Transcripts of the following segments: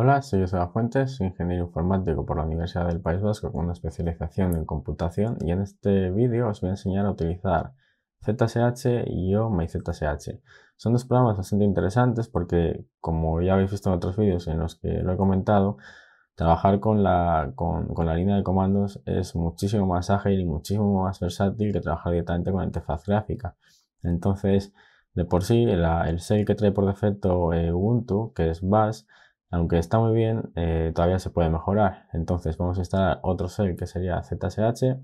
Hola, soy Joseba Fuentes, ingeniero informático por la Universidad del País Vasco con una especialización en computación y en este vídeo os voy a enseñar a utilizar ZSH y yo MyZSH. Son dos programas bastante interesantes porque, como ya habéis visto en otros vídeos en los que lo he comentado, trabajar con la, línea de comandos es muchísimo más ágil y muchísimo más versátil que trabajar directamente con la interfaz gráfica. Entonces, de por sí, el shell que trae por defecto eh, Ubuntu, que es Bash, aunque está muy bien, eh, todavía se puede mejorar. Entonces vamos a instalar otro shell que sería ZSH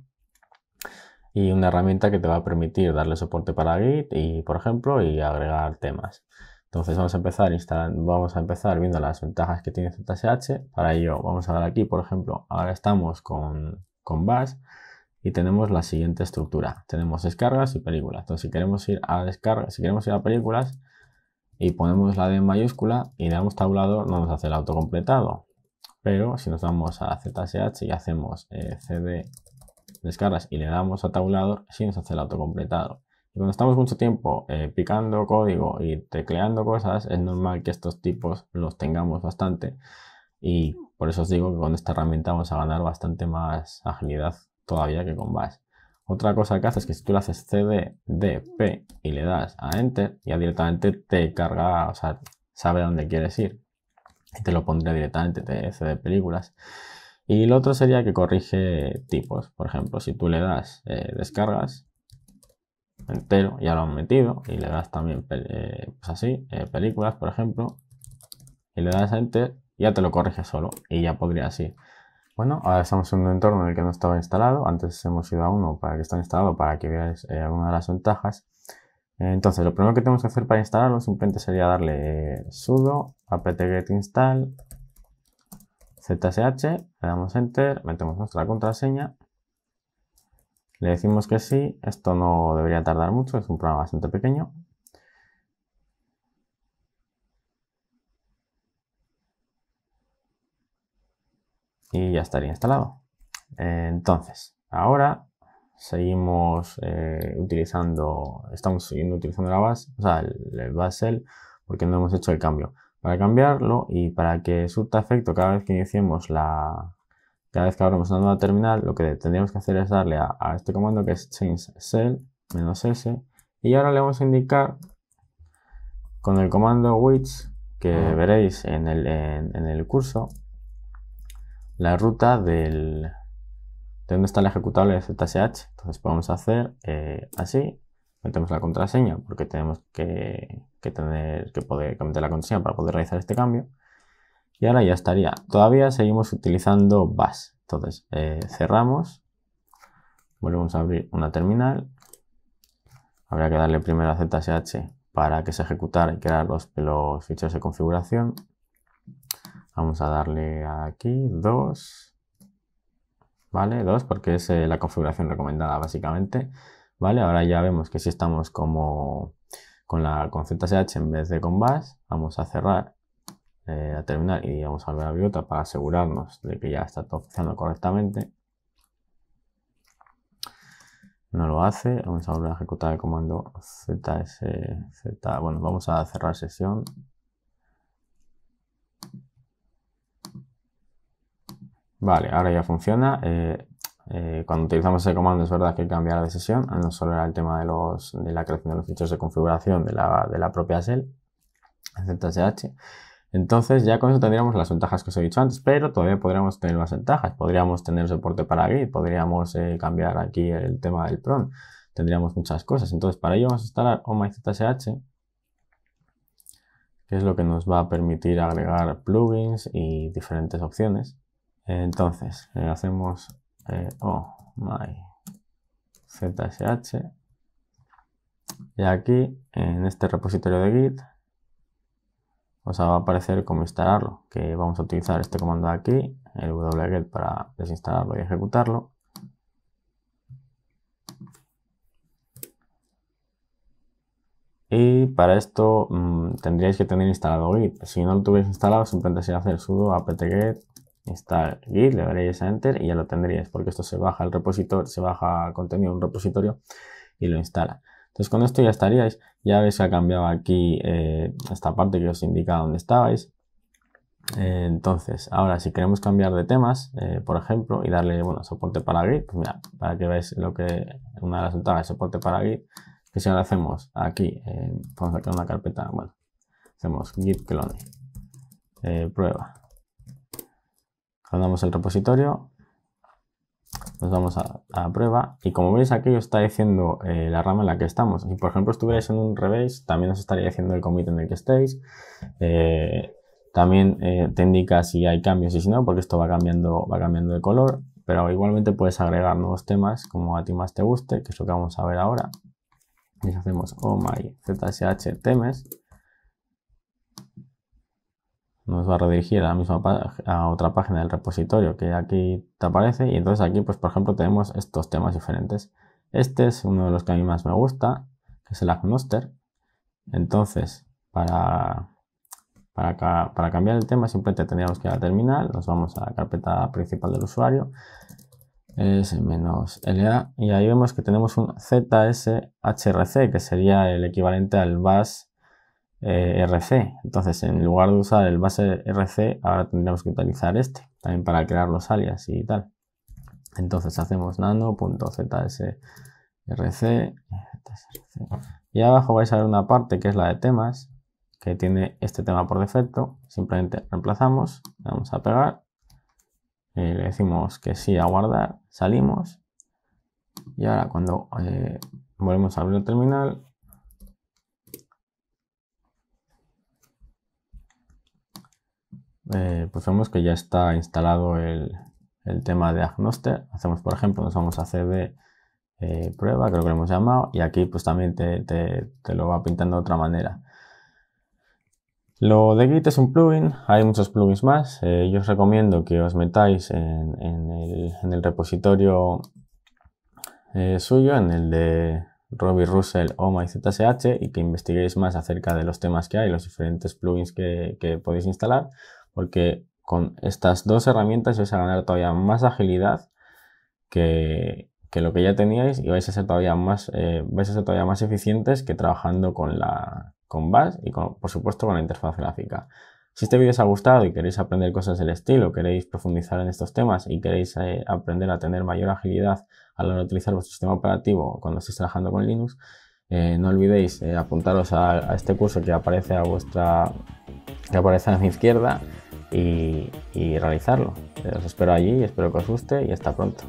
y una herramienta que te va a permitir darle soporte para Git y, por ejemplo, y agregar temas. Entonces vamos a empezar vamos a empezar viendo las ventajas que tiene ZSH. Para ello vamos a dar aquí, por ejemplo, ahora estamos con, con y tenemos la siguiente estructura. Tenemos descargas y películas. Entonces si queremos ir a descargas, si queremos ir a películas, y ponemos la D en mayúscula y le damos tabulador, no nos hace el autocompletado. Pero si nos vamos a ZSH y hacemos eh, CD descargas y le damos a tabulador, sí nos hace el autocompletado. Y cuando estamos mucho tiempo eh, picando código y tecleando cosas, es normal que estos tipos los tengamos bastante. Y por eso os digo que con esta herramienta vamos a ganar bastante más agilidad todavía que con Bash. Otra cosa que hace es que si tú le haces cd, dp y le das a enter, ya directamente te carga, o sea, sabe dónde quieres ir. Y te lo pondría directamente, te cd películas. Y lo otro sería que corrige tipos. Por ejemplo, si tú le das eh, descargas entero, ya lo han metido, y le das también, eh, pues así, eh, películas, por ejemplo, y le das a enter, ya te lo corrige solo, y ya podría así. Bueno, ahora estamos en un entorno en el que no estaba instalado. Antes hemos ido a uno para que está instalado para que veáis eh, alguna de las ventajas. Entonces, lo primero que tenemos que hacer para instalarlo simplemente sería darle eh, sudo apt-get install zsh, le damos enter, metemos nuestra contraseña, le decimos que sí, esto no debería tardar mucho, es un programa bastante pequeño. y ya estaría instalado. Entonces, ahora seguimos eh, utilizando, estamos siguiendo utilizando la base, o sea, el, base basel, porque no hemos hecho el cambio. Para cambiarlo y para que surta efecto cada vez que iniciemos la, cada vez que abramos una nueva terminal, lo que tendríamos que hacer es darle a, este comando que es change cell menos -s y ahora le vamos a indicar con el comando which que veréis en el, en el curso la ruta de dónde está el ejecutable de ZSH. Entonces podemos hacer eh, así, metemos la contraseña porque tenemos que, tener que poder que meter la contraseña para poder realizar este cambio. Y ahora ya estaría. Todavía seguimos utilizando bash. Entonces eh, cerramos, volvemos a abrir una terminal. habría que darle primero a ZSH para que se ejecutara y crear los, los ficheros de configuración. Vamos a darle aquí 2. ¿Vale? 2 porque es eh, la configuración recomendada básicamente. ¿Vale? Ahora ya vemos que si estamos como con la con ZSH en vez de con bash, vamos a cerrar eh, a terminar y vamos a volver a abrir otra para asegurarnos de que ya está todo funcionando correctamente. No lo hace, vamos a volver a ejecutar el comando ZS, bueno, vamos a cerrar sesión, Vale, ahora ya funciona. Eh, eh, cuando utilizamos ese comando es verdad que cambiar de sesión, ah, no solo era el tema de, la creación de los ficheros de configuración de la, propia shell, ZSH. Entonces ya con eso tendríamos las ventajas que os he dicho antes, pero todavía podríamos tener más ventajas. Podríamos tener soporte para Git, podríamos eh, cambiar aquí el tema del PROM, tendríamos muchas cosas. Entonces para ello vamos a instalar zsh que es lo que nos va a permitir agregar plugins y diferentes opciones. Entonces, hacemos eh, oh my zsh y aquí en este repositorio de git os va a aparecer cómo instalarlo, que vamos a utilizar este comando de aquí, el wget para desinstalarlo y ejecutarlo. Y para esto mm, tendríais que tener instalado Git. Si no lo tuvierais instalado, simplemente sería hacer sudo apt-get instal git, le daréis a enter y ya lo tendríais, porque esto se baja el repositorio, se baja contenido un repositorio y lo instala. Entonces con esto ya estaríais, ya veis que ha cambiado aquí eh, esta parte que os indica dónde estabais. Eh, entonces, ahora si queremos cambiar de temas, eh, por ejemplo, y darle bueno, soporte para Git, pues para que veáis lo que una de las ventajas soporte para Git, que si ahora hacemos aquí, vamos a crear una carpeta, bueno, hacemos git clone, prueba, mandamos el repositorio, nos vamos a, la prueba y como veis aquí os está diciendo eh, la rama en la que estamos. Si por ejemplo estuvierais en un revés. también os estaría diciendo el commit en el que estéis. Eh, también eh, te indica si hay cambios y si no, porque esto va cambiando, va cambiando de color. Pero igualmente puedes agregar nuevos temas como a ti más te guste, que es lo que vamos a ver ahora. Y hacemos oh my zsh temes nos va a redirigir a, la misma a otra página del repositorio que aquí te aparece y entonces aquí pues por ejemplo tenemos estos temas diferentes. Este es uno de los que a mí más me gusta, que es el agnoster. Entonces, para, para, cambiar el tema simplemente tendríamos que ir a la terminal, nos vamos a la carpeta principal del usuario, es menos LA y ahí vemos que tenemos un ZSHRC que sería el equivalente al bash eh, RC. Entonces, en lugar de usar el base RC, ahora tendremos que utilizar este, también para crear los alias y tal. Entonces hacemos nano.zsrc y abajo vais a ver una parte que es la de temas, que tiene este tema por defecto. Simplemente reemplazamos, le a pegar, eh, le decimos que sí a guardar, salimos. Y ahora cuando eh, volvemos a abrir el terminal, Eh, pues vemos que ya está instalado el, tema de agnoster. Hacemos, por ejemplo, nos vamos a hacer de eh, prueba, creo que lo hemos llamado, y aquí pues también te, lo va pintando de otra manera. Lo de Git es un plugin, hay muchos plugins más. Eh, yo os recomiendo que os metáis en, el, repositorio suyo, en el de Robbie Russell o MyZSH, y que investiguéis más acerca de los temas que hay, los diferentes plugins que podéis instalar porque con estas dos herramientas vais a ganar todavía más agilidad que, lo que ya teníais y vais a ser todavía más, eh, todavía más eficientes que trabajando con, la, con Bash y por supuesto con la interfaz gráfica. Si este vídeo os ha gustado y queréis aprender cosas del estilo, queréis profundizar en estos temas y queréis eh, aprender a tener mayor agilidad a la hora de utilizar vuestro sistema operativo cuando estéis trabajando con Linux, eh, no olvidéis apuntaros a, este curso que aparece a vuestra que aparece a mi izquierda y, realizarlo. Eh, os espero allí, espero que os guste y hasta pronto.